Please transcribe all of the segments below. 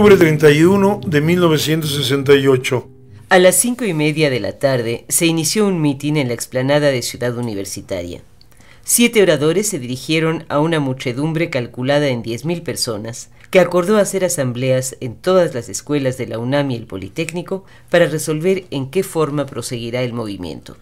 octubre 31 de 1968. A las cinco y media de la tarde se inició un mitin en la explanada de Ciudad Universitaria. Siete oradores se dirigieron a una muchedumbre calculada en 10.000 personas, que acordó hacer asambleas en todas las escuelas de la UNAM y el Politécnico para resolver en qué forma proseguirá el movimiento.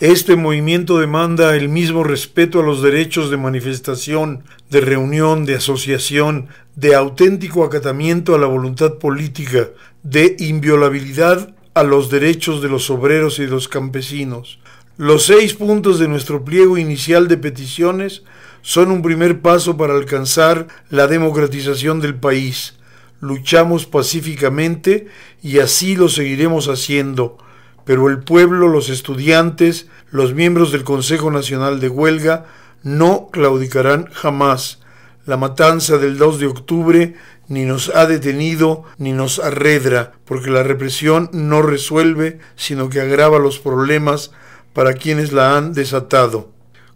Este movimiento demanda el mismo respeto a los derechos de manifestación, de reunión, de asociación, de auténtico acatamiento a la voluntad política, de inviolabilidad a los derechos de los obreros y de los campesinos. Los seis puntos de nuestro pliego inicial de peticiones son un primer paso para alcanzar la democratización del país. Luchamos pacíficamente y así lo seguiremos haciendo pero el pueblo, los estudiantes, los miembros del Consejo Nacional de Huelga no claudicarán jamás. La matanza del 2 de octubre ni nos ha detenido ni nos arredra, porque la represión no resuelve, sino que agrava los problemas para quienes la han desatado.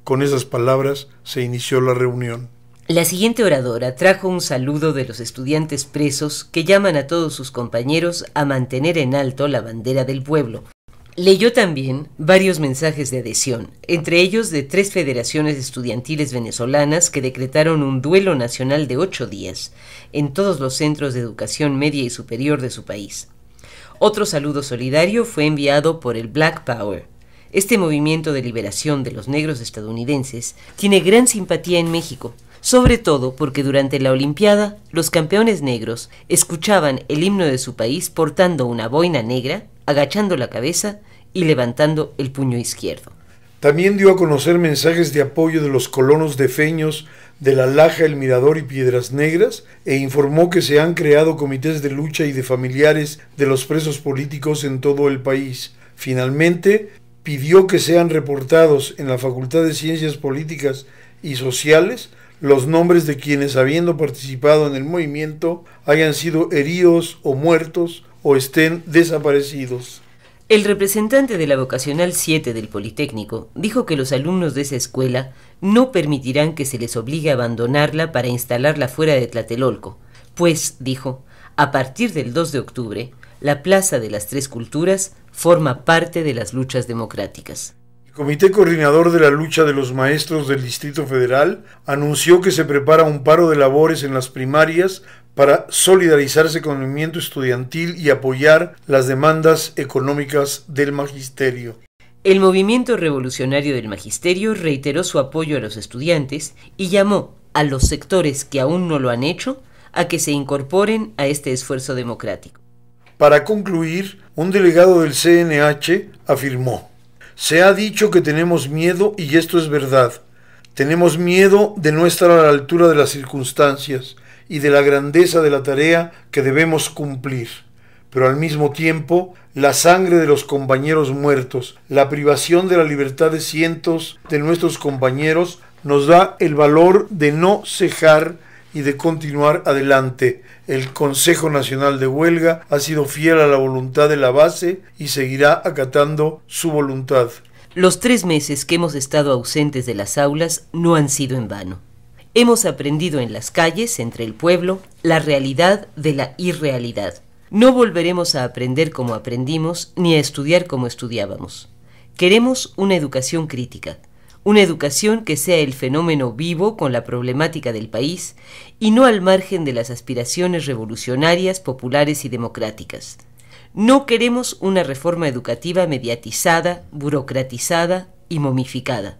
Con esas palabras se inició la reunión. La siguiente oradora trajo un saludo de los estudiantes presos que llaman a todos sus compañeros a mantener en alto la bandera del pueblo, Leyó también varios mensajes de adhesión, entre ellos de tres federaciones estudiantiles venezolanas que decretaron un duelo nacional de ocho días en todos los centros de educación media y superior de su país. Otro saludo solidario fue enviado por el Black Power. Este movimiento de liberación de los negros estadounidenses tiene gran simpatía en México sobre todo porque durante la Olimpiada los campeones negros escuchaban el himno de su país portando una boina negra, agachando la cabeza y levantando el puño izquierdo. También dio a conocer mensajes de apoyo de los colonos de Feños de La Laja, El Mirador y Piedras Negras e informó que se han creado comités de lucha y de familiares de los presos políticos en todo el país. Finalmente, pidió que sean reportados en la Facultad de Ciencias Políticas y Sociales los nombres de quienes, habiendo participado en el movimiento, hayan sido heridos o muertos o estén desaparecidos. El representante de la vocacional 7 del Politécnico dijo que los alumnos de esa escuela no permitirán que se les obligue a abandonarla para instalarla fuera de Tlatelolco, pues, dijo, a partir del 2 de octubre, la Plaza de las Tres Culturas forma parte de las luchas democráticas. El Comité Coordinador de la Lucha de los Maestros del Distrito Federal anunció que se prepara un paro de labores en las primarias para solidarizarse con el movimiento estudiantil y apoyar las demandas económicas del magisterio. El movimiento revolucionario del magisterio reiteró su apoyo a los estudiantes y llamó a los sectores que aún no lo han hecho a que se incorporen a este esfuerzo democrático. Para concluir, un delegado del CNH afirmó, se ha dicho que tenemos miedo y esto es verdad. Tenemos miedo de no estar a la altura de las circunstancias y de la grandeza de la tarea que debemos cumplir. Pero al mismo tiempo, la sangre de los compañeros muertos, la privación de la libertad de cientos de nuestros compañeros, nos da el valor de no cejar y de continuar adelante. El Consejo Nacional de Huelga ha sido fiel a la voluntad de la base y seguirá acatando su voluntad. Los tres meses que hemos estado ausentes de las aulas no han sido en vano. Hemos aprendido en las calles, entre el pueblo, la realidad de la irrealidad. No volveremos a aprender como aprendimos ni a estudiar como estudiábamos. Queremos una educación crítica, una educación que sea el fenómeno vivo con la problemática del país y no al margen de las aspiraciones revolucionarias, populares y democráticas. No queremos una reforma educativa mediatizada, burocratizada y momificada.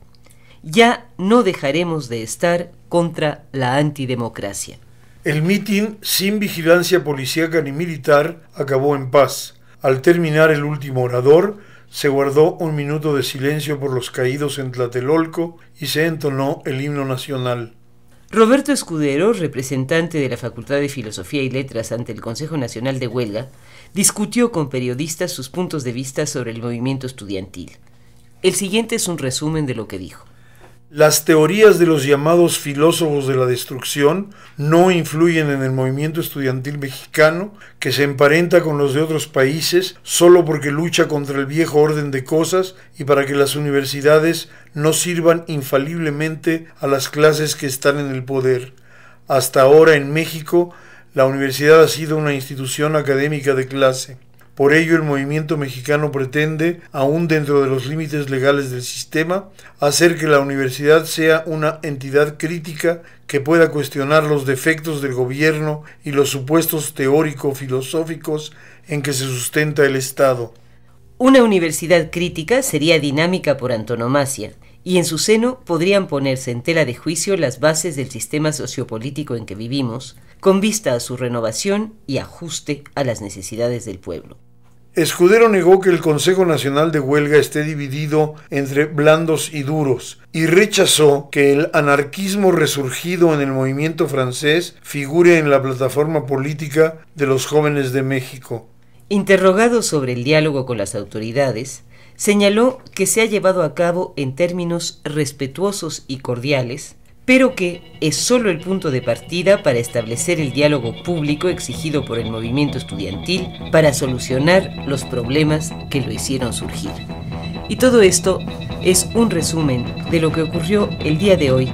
Ya no dejaremos de estar contra la antidemocracia. El mitin sin vigilancia policíaca ni militar acabó en paz. Al terminar el último orador, se guardó un minuto de silencio por los caídos en Tlatelolco y se entonó el himno nacional. Roberto Escudero, representante de la Facultad de Filosofía y Letras ante el Consejo Nacional de Huelga, discutió con periodistas sus puntos de vista sobre el movimiento estudiantil. El siguiente es un resumen de lo que dijo las teorías de los llamados filósofos de la destrucción no influyen en el movimiento estudiantil mexicano, que se emparenta con los de otros países solo porque lucha contra el viejo orden de cosas y para que las universidades no sirvan infaliblemente a las clases que están en el poder. Hasta ahora en México, la universidad ha sido una institución académica de clase. Por ello, el movimiento mexicano pretende, aún dentro de los límites legales del sistema, hacer que la universidad sea una entidad crítica que pueda cuestionar los defectos del gobierno y los supuestos teórico-filosóficos en que se sustenta el Estado. Una universidad crítica sería dinámica por antonomasia y en su seno podrían ponerse en tela de juicio las bases del sistema sociopolítico en que vivimos, con vista a su renovación y ajuste a las necesidades del pueblo. Escudero negó que el Consejo Nacional de Huelga esté dividido entre blandos y duros y rechazó que el anarquismo resurgido en el movimiento francés figure en la plataforma política de los jóvenes de México. Interrogado sobre el diálogo con las autoridades, señaló que se ha llevado a cabo en términos respetuosos y cordiales, pero que es solo el punto de partida para establecer el diálogo público exigido por el movimiento estudiantil para solucionar los problemas que lo hicieron surgir. Y todo esto es un resumen de lo que ocurrió el día de hoy,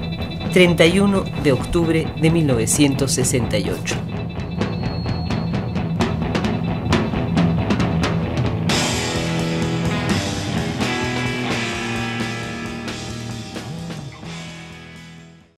31 de octubre de 1968.